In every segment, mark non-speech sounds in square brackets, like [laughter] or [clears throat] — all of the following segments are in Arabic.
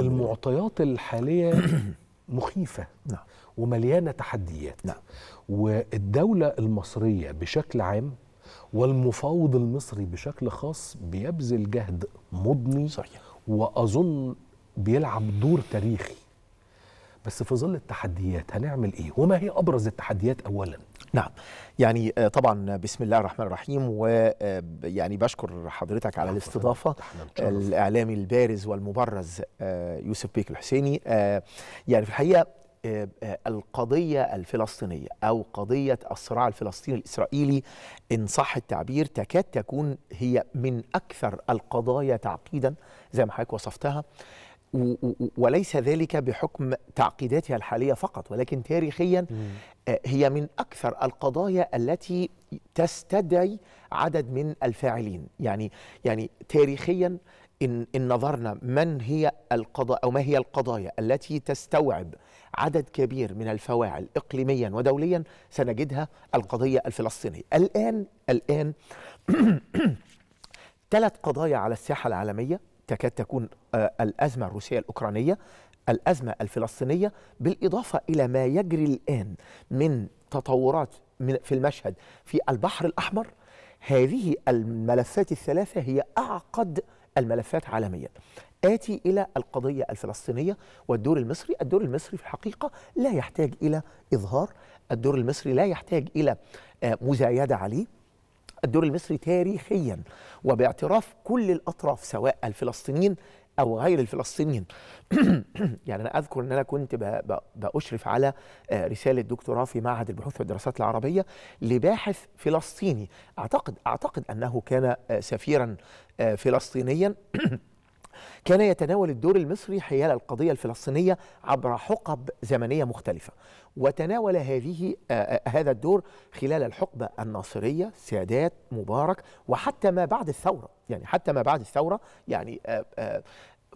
الحمد المعطيات لله. الحاليه [clears throat] مخيفه نعم ومليانه تحديات نعم والدوله المصريه بشكل عام والمفاوض المصري بشكل خاص بيبذل جهد مضني صحيح واظن بيلعب دور تاريخي بس في ظل التحديات هنعمل ايه وما هي ابرز التحديات اولا نعم يعني آه، طبعا آه، بسم الله الرحمن الرحيم ويعني آه، بشكر حضرتك على الاستضافة الإعلامي البارز والمبرز يوسف بيك الحسيني يعني في الحقيقة القضية الفلسطينية أو قضية الصراع الفلسطيني الإسرائيلي إن صح التعبير تكاد تكون هي من أكثر القضايا تعقيدا زي ما حضرتك وصفتها وليس ذلك بحكم تعقيداتها الحاليه فقط ولكن تاريخيا آه، هي من اكثر القضايا التي تستدعي عدد من الفاعلين يعني يعني تاريخيا إن, إن نظرنا من هي القضاء أو ما هي القضايا التي تستوعب عدد كبير من الفواعل إقليميا ودوليا سنجدها القضية الفلسطينية الآن الآن [clears throat] ثلاث قضايا على الساحة العالمية تكاد تكون آه، الأزمة الروسية الأوكرانية الأزمة الفلسطينية بالإضافة إلى ما يجري الآن من تطورات في المشهد في البحر الأحمر هذه الملفات الثلاثة هي أعقد الملفات عالميا آتي إلى القضية الفلسطينية والدور المصري الدور المصري في الحقيقة لا يحتاج إلى إظهار الدور المصري لا يحتاج إلى آه، مزايدة عليه الدور المصري تاريخيا وباعتراف كل الأطراف سواء الفلسطينيين أو غير الفلسطينيين [clears throat] يعني أنا أذكر أن أنا كنت بأشرف على آه، رسالة دكتوراه في معهد البحوث والدراسات العربية لباحث فلسطيني أعتقد أعتقد أنه كان آه، سفيرا آه، فلسطينيا [clears throat] كان يتناول الدور المصري حيال القضية الفلسطينية عبر حقب زمنية مختلفة وتناول هذه آه،, آه هذا الدور خلال الحقبة الناصرية سادات مبارك وحتى ما بعد الثورة يعني حتى ما بعد الثورة يعني آه آه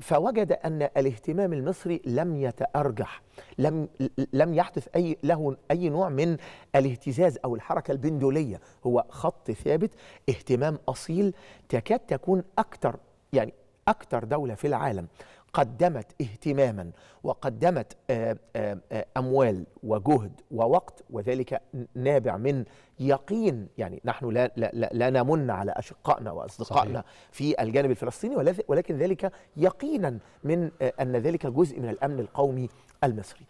فوجد ان الاهتمام المصري لم يتارجح لم لم يحدث اي له اي نوع من الاهتزاز او الحركه البندوليه هو خط ثابت اهتمام اصيل تكاد تكون اكثر يعني أكثر دولة في العالم قدمت اهتماما وقدمت آه، آه، آه، اموال وجهد ووقت وذلك نابع من يقين يعني نحن لا لا, لا نمن على اشقائنا واصدقائنا صحيح. في الجانب الفلسطيني ولكن ذلك يقينا من ان ذلك جزء من الامن القومي المصري.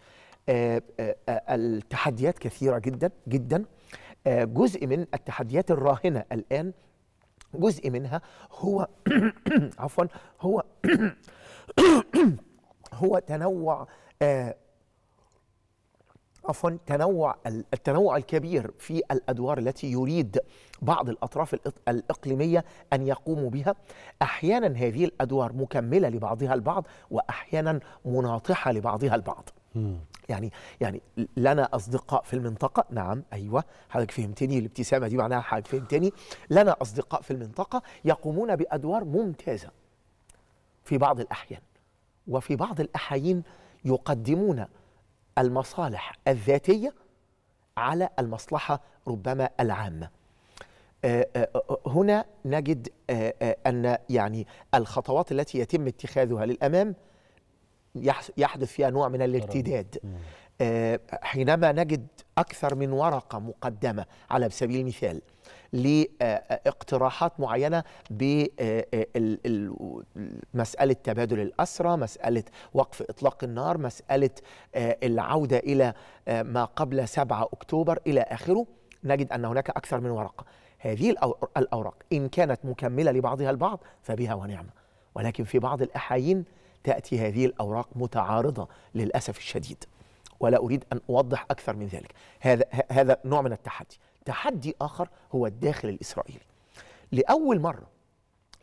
التحديات كثيره جدا جدا جزء من التحديات الراهنه الان جزء منها هو [coughs] عفوا هو [coughs] هو تنوع آه، عفوا تنوع التنوع الكبير في الادوار التي يريد بعض الاطراف الاقليميه ان يقوموا بها احيانا هذه الادوار مكمله لبعضها البعض واحيانا مناطحه لبعضها البعض يعني يعني لنا اصدقاء في المنطقه نعم ايوه حضرتك فهمتني الابتسامه دي معناها حضرتك فهمتني لنا اصدقاء في المنطقه يقومون بادوار ممتازه في بعض الاحيان وفي بعض الاحايين يقدمون المصالح الذاتيه على المصلحه ربما العامه آه، آه، آه، هنا نجد ان يعني الخطوات التي يتم اتخاذها للامام يحدث فيها نوع من الارتداد آه، حينما نجد أكثر من ورقة مقدمة على سبيل المثال لاقتراحات معينة بمسألة آه، آه، تبادل الأسرة مسألة وقف إطلاق النار مسألة العودة إلى ما قبل 7 أكتوبر إلى آخره نجد أن هناك أكثر من ورقة هذه الأوراق إن كانت مكملة لبعضها البعض فبها ونعمة ولكن في بعض الأحايين تأتي هذه الأوراق متعارضة للأسف الشديد ولا أريد أن أوضح أكثر من ذلك هذا, هذا نوع من التحدي تحدي آخر هو الداخل الإسرائيلي لأول مرة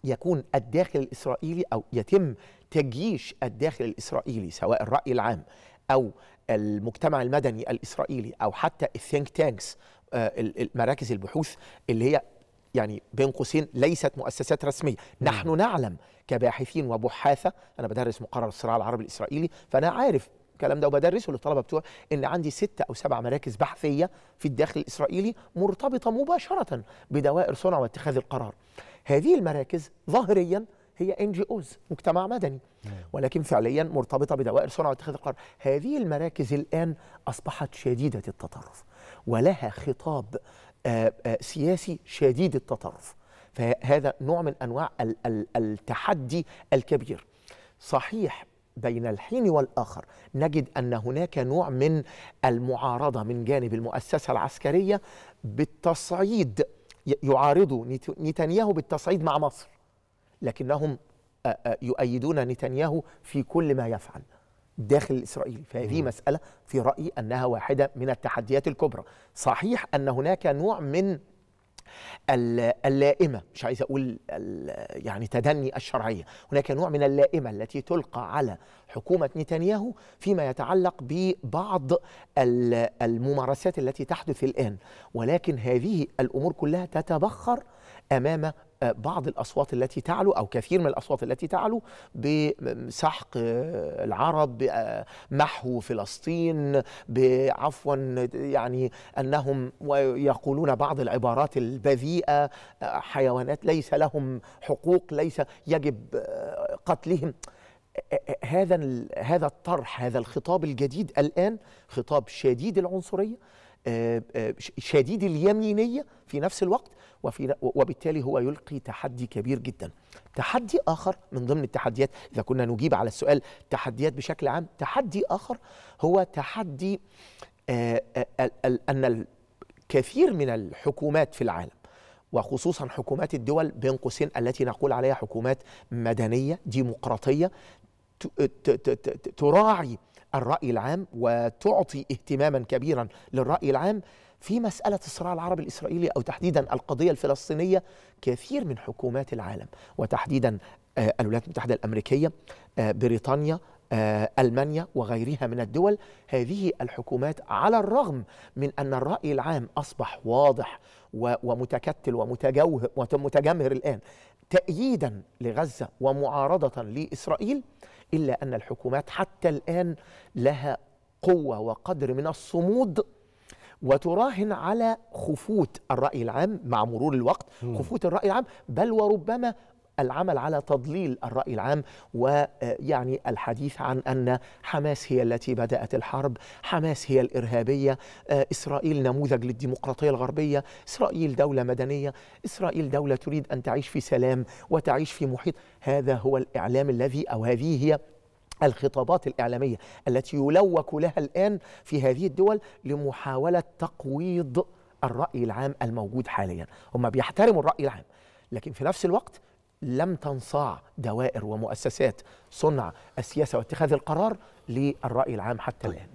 يكون الداخل الإسرائيلي أو يتم تجيش الداخل الإسرائيلي سواء الرأي العام أو المجتمع المدني الإسرائيلي أو حتى الثينك تانكس مراكز البحوث اللي هي يعني بين قوسين ليست مؤسسات رسميه، نحن نعلم كباحثين وبحاثه انا بدرس مقرر الصراع العربي الاسرائيلي فانا عارف الكلام ده وبدرسه للطلبه بتوعي ان عندي ستة او سبع مراكز بحثيه في الداخل الاسرائيلي مرتبطه مباشره بدوائر صنع واتخاذ القرار. هذه المراكز ظاهريا هي ان جي اوز مجتمع مدني ولكن فعليا مرتبطه بدوائر صنع واتخاذ القرار. هذه المراكز الان اصبحت شديده التطرف ولها خطاب آه، آه، سياسي شديد التطرف فهذا نوع من انواع التحدي الكبير صحيح بين الحين والاخر نجد ان هناك نوع من المعارضه من جانب المؤسسه العسكريه بالتصعيد يعارضوا نتنياهو بالتصعيد مع مصر لكنهم آه، يؤيدون نتنياهو في كل ما يفعل داخل الإسرائيلي فهذه مسألة في رأيي أنها واحدة من التحديات الكبرى صحيح أن هناك نوع من اللائمه مش عايز اقول يعني تدني الشرعيه هناك نوع من اللائمه التي تلقى على حكومه نتنياهو فيما يتعلق ببعض الممارسات التي تحدث الان ولكن هذه الامور كلها تتبخر امام آه، بعض الاصوات التي تعلو او كثير من الاصوات التي تعلو بسحق آه، العرب بمحو آه، فلسطين بعفوا يعني انهم يقولون بعض العبارات البذيئه حيوانات ليس لهم حقوق ليس يجب قتلهم هذا هذا الطرح هذا الخطاب الجديد الان خطاب شديد العنصريه شديد اليمينيه في نفس الوقت وفي وبالتالي هو يلقي تحدي كبير جدا تحدي آخر من ضمن التحديات إذا كنا نجيب على السؤال تحديات بشكل عام تحدي آخر هو تحدي آه، آه، أن الكثير من الحكومات في العالم وخصوصا حكومات الدول بين قوسين التي نقول عليها حكومات مدنيه ديمقراطيه تراعي الراي العام وتعطي اهتماما كبيرا للراي العام في مسألة الصراع العربي الإسرائيلي أو تحديدا القضية الفلسطينية كثير من حكومات العالم وتحديدا آه، الولايات المتحدة الأمريكية آه، بريطانيا آه، ألمانيا وغيرها من الدول هذه الحكومات على الرغم من أن الرأي العام أصبح واضح ومتكتل ومتجمهر الآن تأييدا لغزة ومعارضة لإسرائيل إلا أن الحكومات حتى الآن لها قوة وقدر من الصمود وتراهن على خفوت الرأي العام مع مرور الوقت خفوت الرأي العام بل وربما العمل على تضليل الرأي العام ويعني آه، الحديث عن أن حماس هي التي بدأت الحرب حماس هي الإرهابية آه، إسرائيل نموذج للديمقراطية الغربية إسرائيل دولة مدنية إسرائيل دولة تريد أن تعيش في سلام وتعيش في محيط هذا هو الإعلام الذي أو هذه هي الخطابات الإعلامية التي يلوك لها الآن في هذه الدول لمحاولة تقويض الرأي العام الموجود حاليا هم بيحترموا الرأي العام لكن في نفس الوقت لم تنصاع دوائر ومؤسسات صنع السياسة واتخاذ القرار للرأي العام حتى الآن